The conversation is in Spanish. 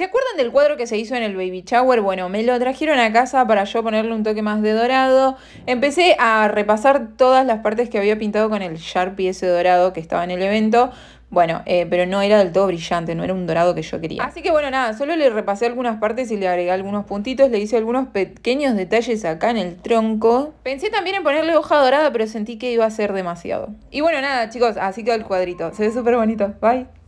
¿Se acuerdan del cuadro que se hizo en el baby shower? Bueno, me lo trajeron a casa para yo ponerle un toque más de dorado. Empecé a repasar todas las partes que había pintado con el Sharpie ese dorado que estaba en el evento. Bueno, eh, pero no era del todo brillante, no era un dorado que yo quería. Así que bueno, nada, solo le repasé algunas partes y le agregué algunos puntitos, le hice algunos pequeños detalles acá en el tronco. Pensé también en ponerle hoja dorada, pero sentí que iba a ser demasiado. Y bueno, nada, chicos, así quedó el cuadrito. Se ve súper bonito. Bye.